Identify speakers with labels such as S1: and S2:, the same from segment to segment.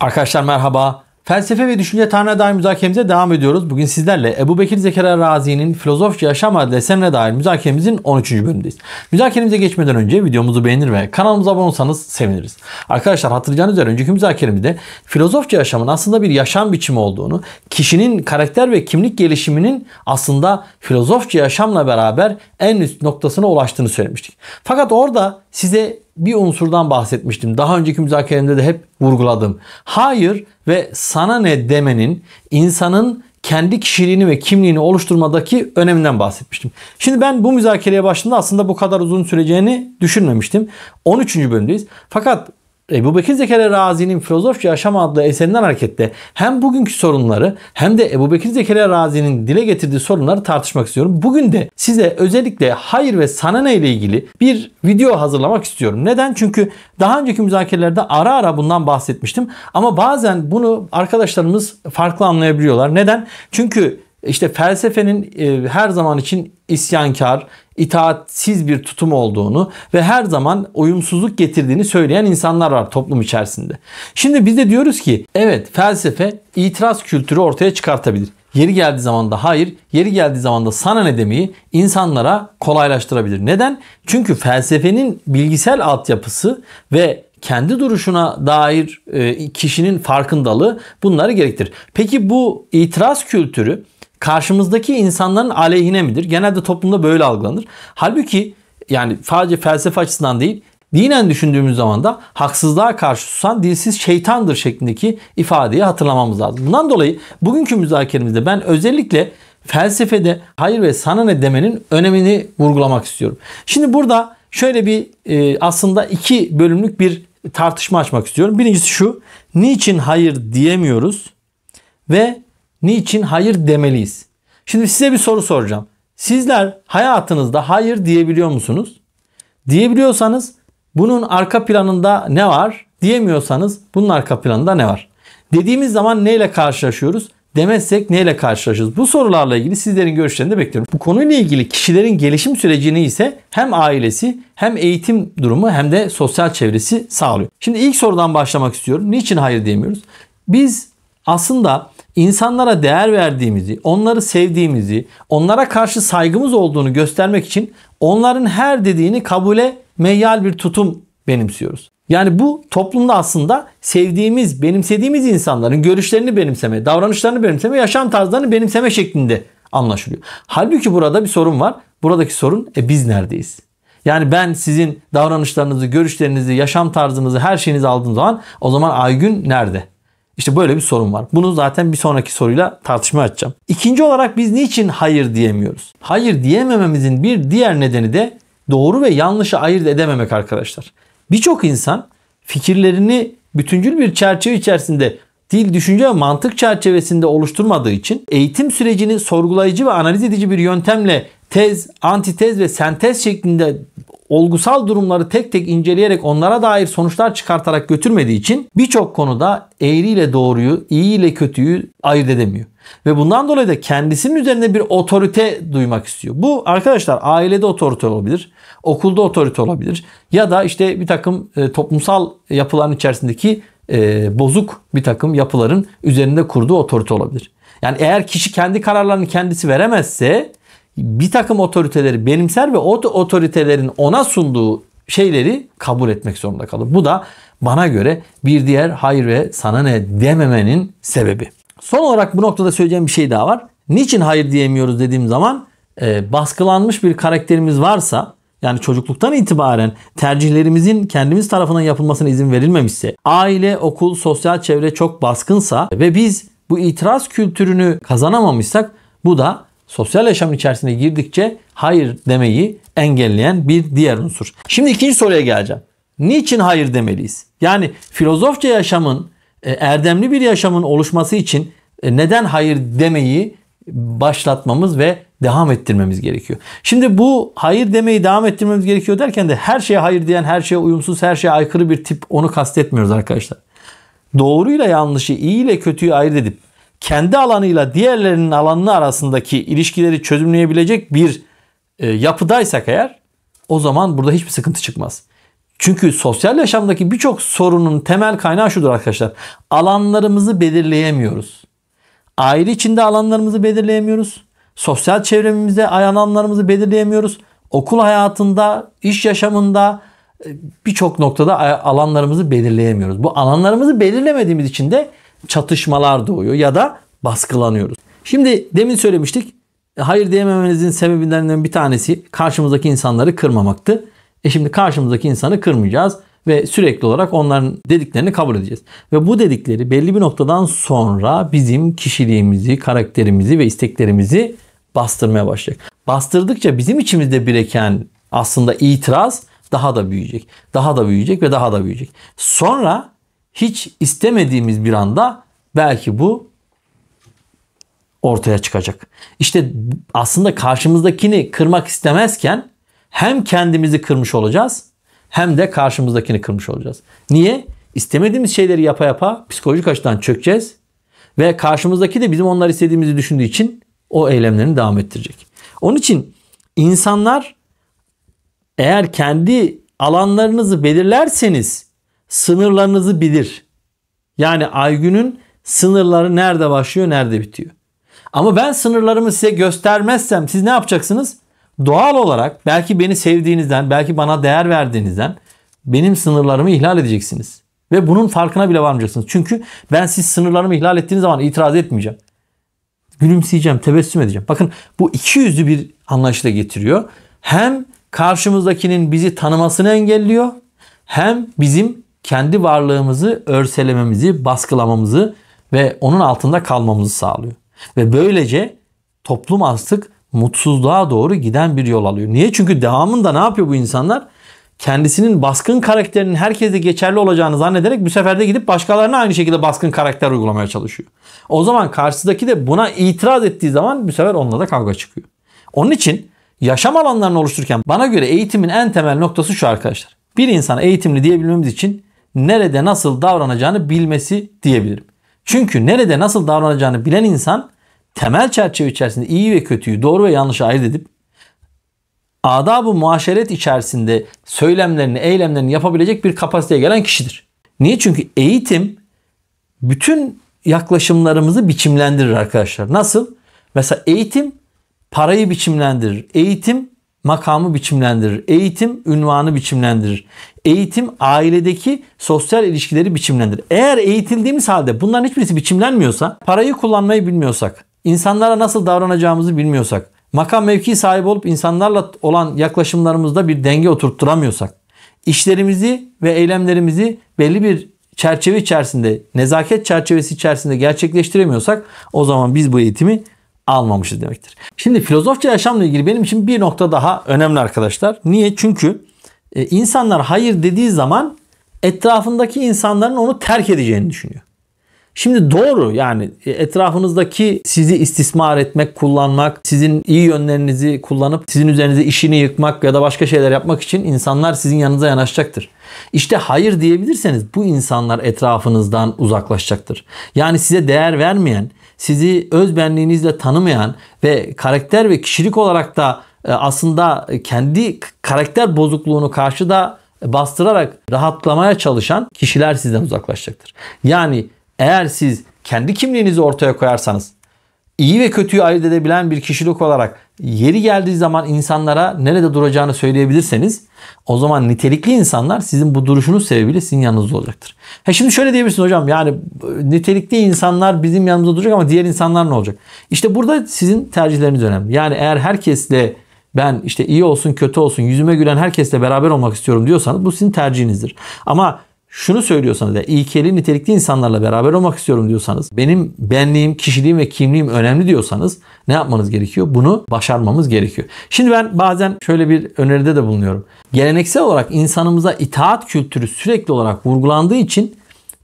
S1: Arkadaşlar merhaba. Felsefe ve düşünce tarihine dair müzakeremize devam ediyoruz. Bugün sizlerle Ebu Bekir Zekeriya Razi'nin Filozofça Yaşam adlı eserine dair müzakeremizin 13. bölümündeyiz. Müzakeremize geçmeden önce videomuzu beğenir ve kanalımıza abone olsanız seviniriz. Arkadaşlar hatırlayacağınız üzere önceki müzakeremizde filozofça yaşamın aslında bir yaşam biçimi olduğunu, kişinin karakter ve kimlik gelişiminin aslında filozofça yaşamla beraber en üst noktasına ulaştığını söylemiştik. Fakat orada size bir unsurdan bahsetmiştim. Daha önceki müzakeremde de hep vurguladım. Hayır ve sana ne demenin insanın kendi kişiliğini ve kimliğini oluşturmadaki öneminden bahsetmiştim. Şimdi ben bu müzakereye başında aslında bu kadar uzun süreceğini düşünmemiştim. 13. bölümdeyiz. Fakat Ebu Bekir Zekeriya Razi'nin Filozofça Yaşam adlı eserinden hareketle hem bugünkü sorunları hem de Ebu Bekir Zekeriya Razi'nin dile getirdiği sorunları tartışmak istiyorum. Bugün de size özellikle hayır ve sana ne ile ilgili bir video hazırlamak istiyorum. Neden? Çünkü daha önceki müzakerelerde ara ara bundan bahsetmiştim. Ama bazen bunu arkadaşlarımız farklı anlayabiliyorlar. Neden? Çünkü işte felsefenin e, her zaman için isyankar, itaatsiz bir tutum olduğunu ve her zaman uyumsuzluk getirdiğini söyleyen insanlar var toplum içerisinde. Şimdi biz de diyoruz ki evet felsefe itiraz kültürü ortaya çıkartabilir. Yeri geldiği zaman da hayır, yeri geldiği zaman da sana ne demeyi insanlara kolaylaştırabilir. Neden? Çünkü felsefenin bilgisel altyapısı ve kendi duruşuna dair e, kişinin farkındalığı bunları gerektirir. Peki bu itiraz kültürü karşımızdaki insanların aleyhine midir? Genelde toplumda böyle algılanır. Halbuki yani sadece felsefe açısından değil dinen düşündüğümüz zaman da haksızlığa karşı susan dilsiz şeytandır şeklindeki ifadeyi hatırlamamız lazım. Bundan dolayı bugünkü müzakeremizde ben özellikle felsefede hayır ve sana ne demenin önemini vurgulamak istiyorum. Şimdi burada şöyle bir e, aslında iki bölümlük bir tartışma açmak istiyorum. Birincisi şu. Niçin hayır diyemiyoruz? Ve Niçin hayır demeliyiz? Şimdi size bir soru soracağım. Sizler hayatınızda hayır diyebiliyor musunuz? Diyebiliyorsanız bunun arka planında ne var? Diyemiyorsanız bunun arka planında ne var? Dediğimiz zaman neyle karşılaşıyoruz? Demezsek neyle karşılaşırız? Bu sorularla ilgili sizlerin görüşlerini de bekliyorum. Bu konuyla ilgili kişilerin gelişim sürecini ise hem ailesi hem eğitim durumu hem de sosyal çevresi sağlıyor. Şimdi ilk sorudan başlamak istiyorum. Niçin hayır diyemiyoruz? Biz aslında insanlara değer verdiğimizi, onları sevdiğimizi, onlara karşı saygımız olduğunu göstermek için onların her dediğini kabule meyyal bir tutum benimsiyoruz. Yani bu toplumda aslında sevdiğimiz, benimsediğimiz insanların görüşlerini benimseme, davranışlarını benimseme, yaşam tarzlarını benimseme şeklinde anlaşılıyor. Halbuki burada bir sorun var. Buradaki sorun e biz neredeyiz? Yani ben sizin davranışlarınızı, görüşlerinizi, yaşam tarzınızı, her şeyinizi aldığım zaman o zaman Aygün nerede? İşte böyle bir sorun var. Bunu zaten bir sonraki soruyla tartışma açacağım. İkinci olarak biz niçin hayır diyemiyoruz? Hayır diyemememizin bir diğer nedeni de doğru ve yanlışı ayırt edememek arkadaşlar. Birçok insan fikirlerini bütüncül bir çerçeve içerisinde dil, düşünce ve mantık çerçevesinde oluşturmadığı için eğitim sürecini sorgulayıcı ve analiz edici bir yöntemle tez, antitez ve sentez şeklinde olgusal durumları tek tek inceleyerek onlara dair sonuçlar çıkartarak götürmediği için birçok konuda eğri ile doğruyu, iyi ile kötüyü ayırt edemiyor. Ve bundan dolayı da kendisinin üzerinde bir otorite duymak istiyor. Bu arkadaşlar ailede otorite olabilir, okulda otorite olabilir ya da işte bir takım e, toplumsal yapıların içerisindeki e, bozuk bir takım yapıların üzerinde kurduğu otorite olabilir. Yani eğer kişi kendi kararlarını kendisi veremezse bir takım otoriteleri benimser ve o otoritelerin ona sunduğu şeyleri kabul etmek zorunda kalır. Bu da bana göre bir diğer hayır ve sana ne dememenin sebebi. Son olarak bu noktada söyleyeceğim bir şey daha var. Niçin hayır diyemiyoruz dediğim zaman e, baskılanmış bir karakterimiz varsa yani çocukluktan itibaren tercihlerimizin kendimiz tarafından yapılmasına izin verilmemişse, aile, okul, sosyal çevre çok baskınsa ve biz bu itiraz kültürünü kazanamamışsak bu da sosyal yaşamın içerisine girdikçe hayır demeyi engelleyen bir diğer unsur. Şimdi ikinci soruya geleceğim. Niçin hayır demeliyiz? Yani filozofça yaşamın, e, erdemli bir yaşamın oluşması için e, neden hayır demeyi başlatmamız ve devam ettirmemiz gerekiyor. Şimdi bu hayır demeyi devam ettirmemiz gerekiyor derken de her şeye hayır diyen, her şeye uyumsuz, her şeye aykırı bir tip onu kastetmiyoruz arkadaşlar. Doğruyla yanlışı, iyi ile kötüyü ayırt edip kendi alanıyla diğerlerinin alanını arasındaki ilişkileri çözümleyebilecek bir e, yapıdaysak eğer o zaman burada hiçbir sıkıntı çıkmaz. Çünkü sosyal yaşamdaki birçok sorunun temel kaynağı şudur arkadaşlar. Alanlarımızı belirleyemiyoruz. Aile içinde alanlarımızı belirleyemiyoruz. Sosyal çevremizde alanlarımızı belirleyemiyoruz. Okul hayatında, iş yaşamında e, birçok noktada alanlarımızı belirleyemiyoruz. Bu alanlarımızı belirlemediğimiz için de çatışmalar doğuyor ya da baskılanıyoruz. Şimdi demin söylemiştik. E, hayır diyememenizin sebebinden bir tanesi karşımızdaki insanları kırmamaktı. E şimdi karşımızdaki insanı kırmayacağız ve sürekli olarak onların dediklerini kabul edeceğiz. Ve bu dedikleri belli bir noktadan sonra bizim kişiliğimizi, karakterimizi ve isteklerimizi bastırmaya başlayacak. Bastırdıkça bizim içimizde bireken aslında itiraz daha da büyüyecek. Daha da büyüyecek ve daha da büyüyecek. Sonra hiç istemediğimiz bir anda belki bu ortaya çıkacak. İşte aslında karşımızdakini kırmak istemezken hem kendimizi kırmış olacağız hem de karşımızdakini kırmış olacağız. Niye? İstemediğimiz şeyleri yapa yapa psikolojik açıdan çökeceğiz ve karşımızdaki de bizim onlar istediğimizi düşündüğü için o eylemlerini devam ettirecek. Onun için insanlar eğer kendi alanlarınızı belirlerseniz sınırlarınızı bilir. Yani Aygün'ün sınırları nerede başlıyor, nerede bitiyor. Ama ben sınırlarımı size göstermezsem siz ne yapacaksınız? Doğal olarak belki beni sevdiğinizden, belki bana değer verdiğinizden benim sınırlarımı ihlal edeceksiniz. Ve bunun farkına bile varmayacaksınız. Çünkü ben siz sınırlarımı ihlal ettiğiniz zaman itiraz etmeyeceğim. Gülümseyeceğim, tebessüm edeceğim. Bakın bu iki yüzlü bir anlayışla getiriyor. Hem karşımızdakinin bizi tanımasını engelliyor hem bizim kendi varlığımızı örselememizi, baskılamamızı ve onun altında kalmamızı sağlıyor. Ve böylece toplum artık mutsuzluğa doğru giden bir yol alıyor. Niye? Çünkü devamında ne yapıyor bu insanlar? Kendisinin baskın karakterinin herkese geçerli olacağını zannederek bu sefer de gidip başkalarına aynı şekilde baskın karakter uygulamaya çalışıyor. O zaman karşısındaki de buna itiraz ettiği zaman bu sefer onunla da kavga çıkıyor. Onun için yaşam alanlarını oluştururken bana göre eğitimin en temel noktası şu arkadaşlar. Bir insana eğitimli diyebilmemiz için nerede nasıl davranacağını bilmesi diyebilirim. Çünkü nerede nasıl davranacağını bilen insan temel çerçeve içerisinde iyi ve kötüyü doğru ve yanlışı ayırt edip adab-ı muaşeret içerisinde söylemlerini, eylemlerini yapabilecek bir kapasiteye gelen kişidir. Niye? Çünkü eğitim bütün yaklaşımlarımızı biçimlendirir arkadaşlar. Nasıl? Mesela eğitim parayı biçimlendirir. Eğitim makamı biçimlendirir. Eğitim ünvanı biçimlendirir. Eğitim ailedeki sosyal ilişkileri biçimlendirir. Eğer eğitildiğimiz halde bunların hiçbirisi biçimlenmiyorsa, parayı kullanmayı bilmiyorsak, insanlara nasıl davranacağımızı bilmiyorsak, makam mevki sahibi olup insanlarla olan yaklaşımlarımızda bir denge oturtturamıyorsak, işlerimizi ve eylemlerimizi belli bir çerçeve içerisinde, nezaket çerçevesi içerisinde gerçekleştiremiyorsak o zaman biz bu eğitimi almamışız demektir. Şimdi filozofça yaşamla ilgili benim için bir nokta daha önemli arkadaşlar. Niye? Çünkü e, insanlar hayır dediği zaman etrafındaki insanların onu terk edeceğini düşünüyor. Şimdi doğru yani e, etrafınızdaki sizi istismar etmek, kullanmak, sizin iyi yönlerinizi kullanıp sizin üzerinize işini yıkmak ya da başka şeyler yapmak için insanlar sizin yanınıza yanaşacaktır. İşte hayır diyebilirseniz bu insanlar etrafınızdan uzaklaşacaktır. Yani size değer vermeyen, sizi öz benliğinizle tanımayan ve karakter ve kişilik olarak da e, aslında kendi karakter bozukluğunu karşıda bastırarak rahatlamaya çalışan kişiler sizden uzaklaşacaktır. Yani eğer siz kendi kimliğinizi ortaya koyarsanız iyi ve kötüyü ayırt edebilen bir kişilik olarak yeri geldiği zaman insanlara nerede duracağını söyleyebilirseniz o zaman nitelikli insanlar sizin bu duruşunuz sebebiyle sizin yanınızda olacaktır. He şimdi şöyle diyebilirsin hocam yani e, nitelikli insanlar bizim yanımızda duracak ama diğer insanlar ne olacak? İşte burada sizin tercihleriniz önemli. Yani eğer herkesle ben işte iyi olsun kötü olsun yüzüme gülen herkesle beraber olmak istiyorum diyorsanız bu sizin tercihinizdir. Ama şunu söylüyorsanız ya ilkeli nitelikli insanlarla beraber olmak istiyorum diyorsanız benim benliğim, kişiliğim ve kimliğim önemli diyorsanız ne yapmanız gerekiyor? Bunu başarmamız gerekiyor. Şimdi ben bazen şöyle bir öneride de bulunuyorum. Geleneksel olarak insanımıza itaat kültürü sürekli olarak vurgulandığı için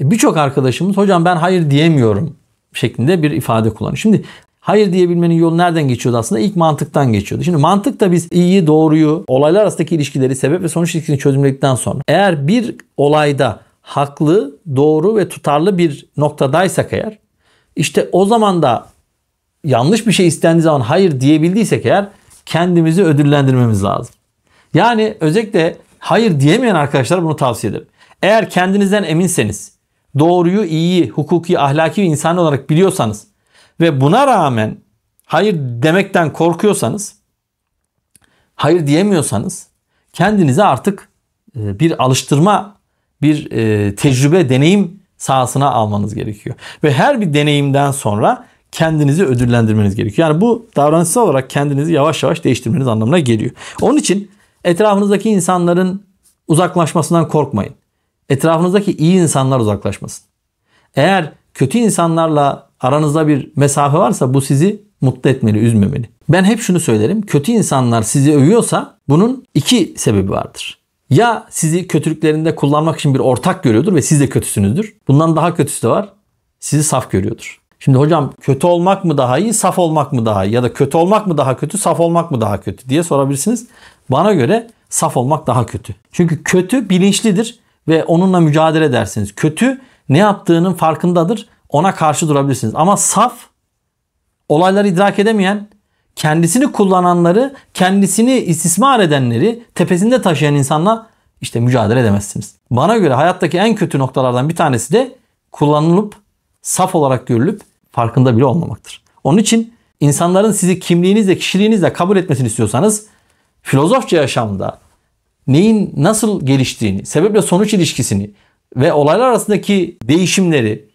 S1: e, birçok arkadaşımız hocam ben hayır diyemiyorum şeklinde bir ifade kullanıyor. Şimdi Hayır diyebilmenin yolu nereden geçiyordu aslında? İlk mantıktan geçiyordu. Şimdi mantıkta biz iyiyi, doğruyu, olaylar arasındaki ilişkileri, sebep ve sonuç ilişkisini çözümledikten sonra eğer bir olayda haklı, doğru ve tutarlı bir noktadaysak eğer işte o zaman da yanlış bir şey istendiği zaman hayır diyebildiysek eğer kendimizi ödüllendirmemiz lazım. Yani özellikle hayır diyemeyen arkadaşlara bunu tavsiye ederim. Eğer kendinizden eminseniz, doğruyu, iyiyi, hukuki, ahlaki ve insani olarak biliyorsanız ve buna rağmen hayır demekten korkuyorsanız, hayır diyemiyorsanız kendinize artık e, bir alıştırma, bir e, tecrübe, deneyim sahasına almanız gerekiyor. Ve her bir deneyimden sonra kendinizi ödüllendirmeniz gerekiyor. Yani bu davranışsal olarak kendinizi yavaş yavaş değiştirmeniz anlamına geliyor. Onun için etrafınızdaki insanların uzaklaşmasından korkmayın. Etrafınızdaki iyi insanlar uzaklaşmasın. Eğer kötü insanlarla aranızda bir mesafe varsa bu sizi mutlu etmeli, üzmemeli. Ben hep şunu söylerim. Kötü insanlar sizi övüyorsa bunun iki sebebi vardır. Ya sizi kötülüklerinde kullanmak için bir ortak görüyordur ve siz de kötüsünüzdür. Bundan daha kötüsü de var. Sizi saf görüyordur. Şimdi hocam kötü olmak mı daha iyi, saf olmak mı daha iyi ya da kötü olmak mı daha kötü, saf olmak mı daha kötü diye sorabilirsiniz. Bana göre saf olmak daha kötü. Çünkü kötü bilinçlidir ve onunla mücadele edersiniz. Kötü ne yaptığının farkındadır ona karşı durabilirsiniz. Ama saf olayları idrak edemeyen, kendisini kullananları, kendisini istismar edenleri tepesinde taşıyan insanla işte mücadele edemezsiniz. Bana göre hayattaki en kötü noktalardan bir tanesi de kullanılıp saf olarak görülüp farkında bile olmamaktır. Onun için insanların sizi kimliğinizle, kişiliğinizle kabul etmesini istiyorsanız filozofça yaşamda neyin nasıl geliştiğini, sebeple sonuç ilişkisini ve olaylar arasındaki değişimleri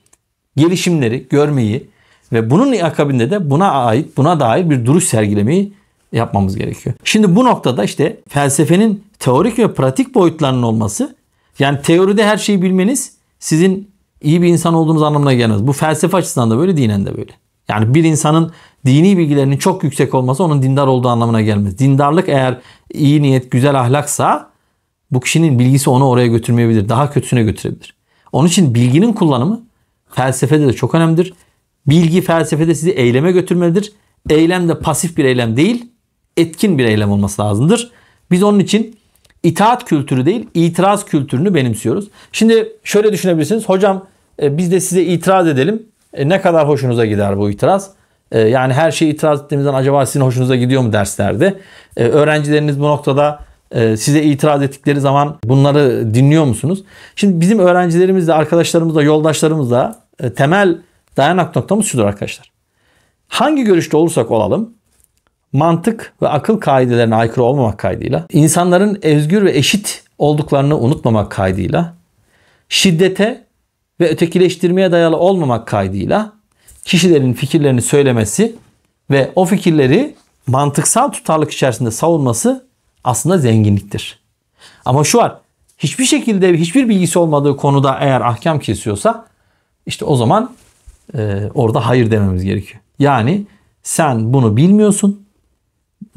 S1: gelişimleri görmeyi ve bunun akabinde de buna ait, buna dair bir duruş sergilemeyi yapmamız gerekiyor. Şimdi bu noktada işte felsefenin teorik ve pratik boyutlarının olması yani teoride her şeyi bilmeniz sizin iyi bir insan olduğunuz anlamına gelmez. Bu felsefe açısından da böyle, dinen de böyle. Yani bir insanın dini bilgilerinin çok yüksek olması onun dindar olduğu anlamına gelmez. Dindarlık eğer iyi niyet, güzel ahlaksa bu kişinin bilgisi onu oraya götürmeyebilir. Daha kötüsüne götürebilir. Onun için bilginin kullanımı Felsefede de çok önemlidir. Bilgi felsefede sizi eyleme götürmelidir. Eylem de pasif bir eylem değil, etkin bir eylem olması lazımdır. Biz onun için itaat kültürü değil, itiraz kültürünü benimsiyoruz. Şimdi şöyle düşünebilirsiniz. Hocam e, biz de size itiraz edelim. E, ne kadar hoşunuza gider bu itiraz? E, yani her şeyi itiraz ettiğimizden acaba sizin hoşunuza gidiyor mu derslerde? E, öğrencileriniz bu noktada ee, size itiraz ettikleri zaman bunları dinliyor musunuz? Şimdi bizim öğrencilerimizle, arkadaşlarımızla, yoldaşlarımızla e, temel dayanak noktamız şudur arkadaşlar. Hangi görüşte olursak olalım mantık ve akıl kaidelerine aykırı olmamak kaydıyla, insanların özgür ve eşit olduklarını unutmamak kaydıyla, şiddete ve ötekileştirmeye dayalı olmamak kaydıyla kişilerin fikirlerini söylemesi ve o fikirleri mantıksal tutarlık içerisinde savunması aslında zenginliktir. Ama şu var hiçbir şekilde hiçbir bilgisi olmadığı konuda eğer ahkam kesiyorsa işte o zaman e, orada hayır dememiz gerekiyor. Yani sen bunu bilmiyorsun.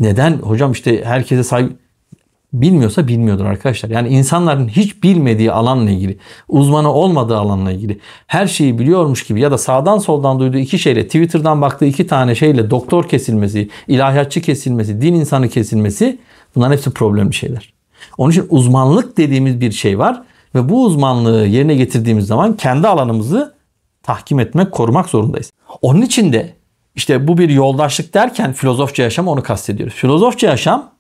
S1: Neden? Hocam işte herkese saygı bilmiyorsa bilmiyordur arkadaşlar. Yani insanların hiç bilmediği alanla ilgili, uzmanı olmadığı alanla ilgili her şeyi biliyormuş gibi ya da sağdan soldan duyduğu iki şeyle, Twitter'dan baktığı iki tane şeyle doktor kesilmesi, ilahiyatçı kesilmesi, din insanı kesilmesi Bunların hepsi problemli şeyler. Onun için uzmanlık dediğimiz bir şey var ve bu uzmanlığı yerine getirdiğimiz zaman kendi alanımızı tahkim etmek, korumak zorundayız. Onun için de işte bu bir yoldaşlık derken filozofça yaşam onu kastediyoruz. Filozofça yaşam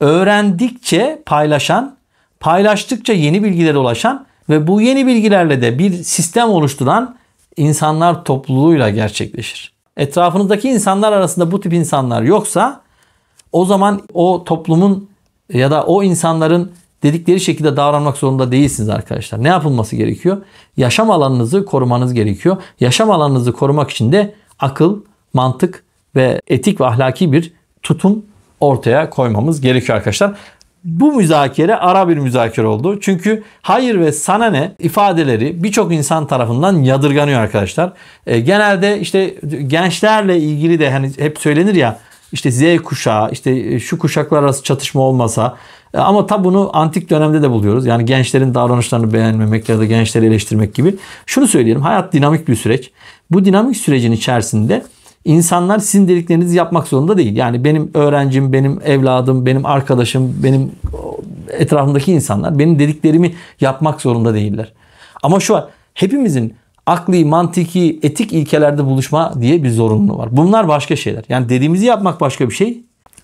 S1: öğrendikçe paylaşan, paylaştıkça yeni bilgilere ulaşan ve bu yeni bilgilerle de bir sistem oluşturan insanlar topluluğuyla gerçekleşir. Etrafınızdaki insanlar arasında bu tip insanlar yoksa o zaman o toplumun ya da o insanların dedikleri şekilde davranmak zorunda değilsiniz arkadaşlar. Ne yapılması gerekiyor? Yaşam alanınızı korumanız gerekiyor. Yaşam alanınızı korumak için de akıl, mantık ve etik ve ahlaki bir tutum ortaya koymamız gerekiyor arkadaşlar. Bu müzakere ara bir müzakere oldu. Çünkü hayır ve sana ne ifadeleri birçok insan tarafından yadırganıyor arkadaşlar. E, genelde işte gençlerle ilgili de hani hep söylenir ya işte Z kuşağı, işte e, şu kuşaklar arası çatışma olmasa e, ama tabi bunu antik dönemde de buluyoruz. Yani gençlerin davranışlarını beğenmemek ya da gençleri eleştirmek gibi. Şunu söyleyelim. Hayat dinamik bir süreç. Bu dinamik sürecin içerisinde insanlar sizin dediklerinizi yapmak zorunda değil. Yani benim öğrencim, benim evladım, benim arkadaşım, benim etrafımdaki insanlar benim dediklerimi yapmak zorunda değiller. Ama şu var. Hepimizin akli, mantiki, etik ilkelerde buluşma diye bir zorunluluğu var. Bunlar başka şeyler. Yani dediğimizi yapmak başka bir şey.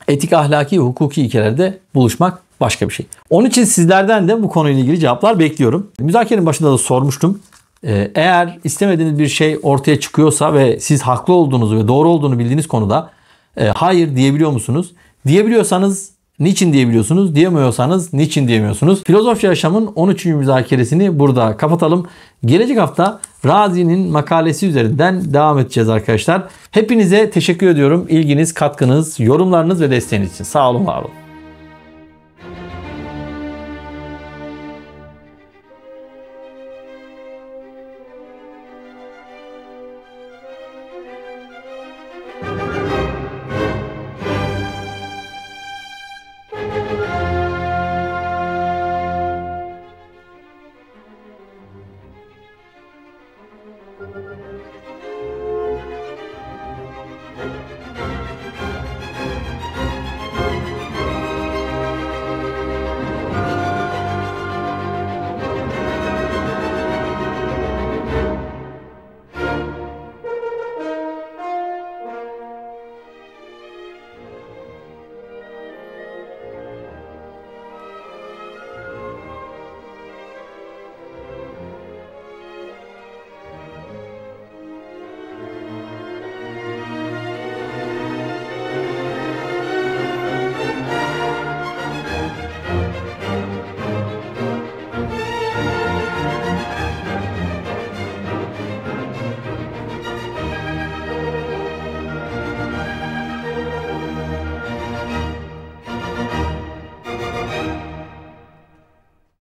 S1: Etik, ahlaki hukuki ilkelerde buluşmak başka bir şey. Onun için sizlerden de bu konuyla ilgili cevaplar bekliyorum. Müzakerenin başında da sormuştum. Ee, eğer istemediğiniz bir şey ortaya çıkıyorsa ve siz haklı olduğunuzu ve doğru olduğunu bildiğiniz konuda e, hayır diyebiliyor musunuz? Diyebiliyorsanız Niçin diyebiliyorsunuz? Diyemiyorsanız niçin diyemiyorsunuz? Filozofya Yaşam'ın 13. müzakeresini burada kapatalım. Gelecek hafta Razi'nin makalesi üzerinden devam edeceğiz arkadaşlar. Hepinize teşekkür ediyorum. İlginiz, katkınız, yorumlarınız ve desteğiniz için. Sağ olun, var olun.